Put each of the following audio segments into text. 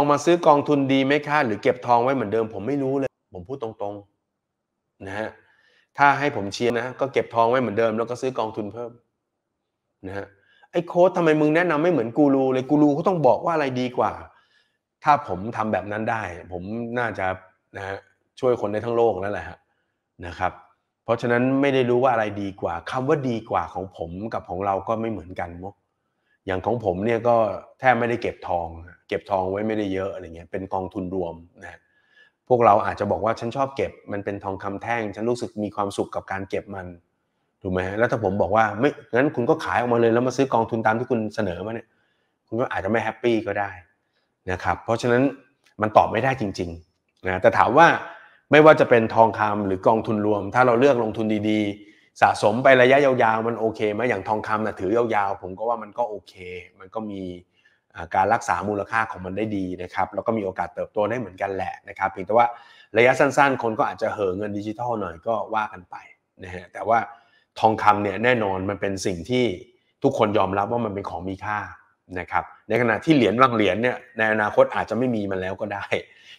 องมาซื้อกองทุนดีไหมคะหรือเก็บทองไว้เหมือนเดิม ผมไม่รู้เลย ผมพูดตรงๆนะฮะถ้าให้ผมเชียร์นะ ก็เก็บทองไว้เหมือนเดิม แล้วก็ซื้อกองทุนเพิ่มนะฮะไอ้โค้ดทำไมมึงแนะนำไม่เหมือนกูรูเลยกูรูเขาต้องบอกว่าอะไรดีกว่า ถ้าผมทำแบบนั้นได้ ผมน่าจะนะฮะช่วยคนได้ทั้งโลกนั่นแหละฮะนะครับ เพราะฉะนั้นไม่ได้รู้ว่าอะไรดีกว่า คำว่าดีกว่าของผมกับของเราก็ไม่เหมือนกันมั้งอย่างของผมเนี่ยก็แทบไม่ได้เก็บทอง เก็บทองไว้ไม่ได้เยอะอะไรเงี้ยเป็นกองทุนรวมนะพวกเราอาจจะบอกว่าฉันชอบเก็บมันเป็นทองคำแท่ง ฉันรู้สึกมีความสุขกับการเก็บมันถูกไหมแล้วถ้าผมบอกว่าไม่งั้นคุณก็ขายออกมาเลยแล้วมาซื้อกองทุนตามที่คุณเสนอมาเนี่ยคุณก็อาจจะไม่แฮปปี้ก็ได้นะครับเพราะฉะนั้นมันตอบไม่ได้จริงๆนะแต่ถามว่าไม่ว่าจะเป็นทองคำหรือกองทุนรวม ถ้าเราเลือกลงทุนดี ๆสะสมไประยะยาวๆมันโอเคไหมอย่างทองคำนะถือยาวๆ ผมก็ว่ามันก็โอเค มันก็มีการรักษามูลค่าของมันได้ดีนะครับแล้วก็มีโอกาสเติบโตได้เหมือนกันแหละนะครับเพียงแต่ว่าระยะสั้นๆคนก็อาจจะเหอเงินดิจิทัลหน่อยก็ว่ากันไปนะฮะแต่ว่าทองคำเนี่ยแน่นอนมันเป็นสิ่งที่ทุกคนยอมรับว่ามันเป็นของมีค่านะครับในขณะที่เหรียญบางเหรียญเนี่ยในอนาคตอาจจะไม่มีมันแล้วก็ได้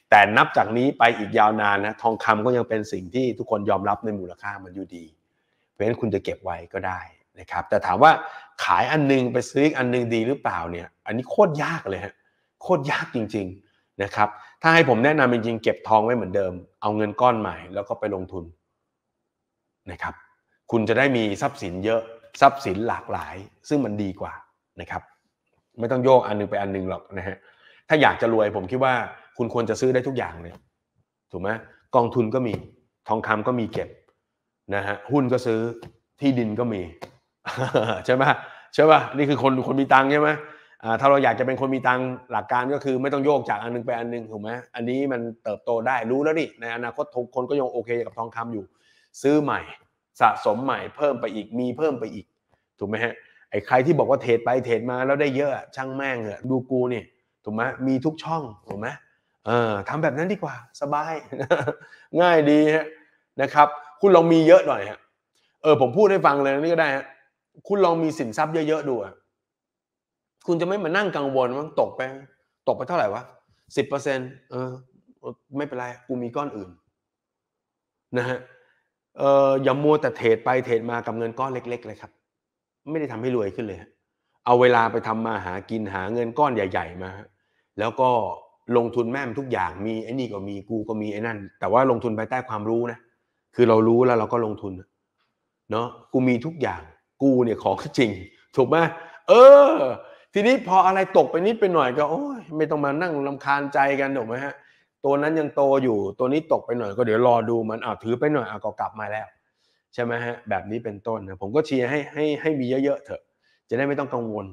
แต่นับจากนี้ไปอีกยาวนานนะทองคำก็ยังเป็นสิ่งที่ทุกคนยอมรับในมูลค่ามันอยู่ดีเพราะฉะนั้นคุณจะเก็บไว้ก็ได้นะครับ แต่ถามว่าขายอันนึงไปซื้ออีกอันนึงดีหรือเปล่าเนี่ยอันนี้โคตรยากเลยฮะโคตรยากจริงๆนะครับถ้าให้ผมแนะนำจริงๆเก็บทองไว้เหมือนเดิม เอาเงินก้อนใหม่แล้วก็ไปลงทุนนะครับ คุณจะได้มีทรัพย์สินเยอะทรัพย์สินหลากหลาย ซึ่งมันดีกว่านะครับ ไม่ต้องโยกอันนึงไปอันนึงหรอกนะฮะถ้าอยากจะรวยผมคิดว่า คุณควรจะซื้อได้ทุกอย่างเลยถูกไหมกองทุนก็มีทองคำก็มีเก็บนะฮะหุ้นก็ซื้อที่ดินก็มีใช่ไหมใช่ป่ะนี่คือคนคนมีตังใช่ไหมถ้าเราอยากจะเป็นคนมีตังหลักการก็คือไม่ต้องโยกจากอันนึงไปอันนึงถูกไหมอันนี้มันเติบโตได้รู้แล้วนี่ในอนาคตทุกคนก็ยังโอเคกับทองคำอยู่ ซื้อใหม่สะสมใหม่เพิ่มไปอีกมีเพิ่มไปอีก ถูกไหมฮะไอ้ใครที่บอกว่าเทรดไปเทรดมา แล้วได้เยอะช่างแม่งเหอะดูกูนี่ถูกไหมมีทุกช่องถูกไหมเออทำแบบนั้นดีกว่าสบายง่ายดีนะครับคุณลองมีเยอะหน่อยฮะ เออผมพูดให้ฟังเลยนี่ก็ได้ฮะ คุณลองมีสินทรัพย์เยอะๆดูคุณจะไม่มานั่งกังวลว่าตกไปตกไปเท่าไหร่วะสิบเปอร์เซ็นต์เออ ไม่เป็นไรกูมีก้อนอื่น นะฮะ เอออย่ามัวแต่เทรดไป เทรดมากับเงินก้อนเล็ก ๆ เลยครับ ไม่ได้ทำให้รวยขึ้นเลยเอาเวลาไปทำมาหากินหาเงินก้อนใหญ่ๆมา แล้วก็ลงทุนแม่มทุกอย่างมีไอ้นี่ก็มีกูก็มีไอ้นั่น แต่ว่าลงทุนไปใต้ความรู้นะคือเรารู้แล้วเราก็ลงทุนเนาะกูมีทุกอย่างกูเนี่ยของจริงถูกไหมเออ ทีนี้พออะไรตกไปนิดไปหน่อยก็ โอ้ยไม่ต้องมานั่งลำคาญใจกันถูกไหมฮะตัวนั้นยังโตอยู่ตัวนี้ตกไปหน่อยก็เดี๋ยวรอดูมันอ้าวถือไปหน่อยอ้าวก็กลับมาแล้ว ใช่ไหมฮะแบบนี้เป็นต้นนะผมก็เชียร์ให้ให้ให้มีเยอะๆเถอะ จะได้ไม่ต้องกังวล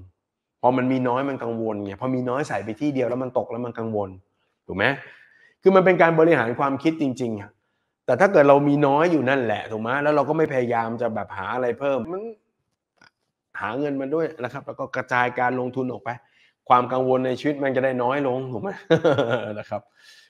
พอมันมีน้อยมันกังวลไงพอมีน้อยใส่ไปที่เดียวแล้วมันตกแล้วมันกังวลถูกไหมคือมันเป็นการบริหารความคิดจริงๆแต่ถ้าเกิดเรามีน้อยอยู่นั่นแหละถูกไหมแล้วเราก็ไม่พยายามจะแบบหาอะไรเพิ่ม มันหาเงินมาด้วยนะครับ แล้วก็กระจายการลงทุนออกไป ความกังวลในชีวิตมันจะได้น้อยลงถูกไหมนะครับ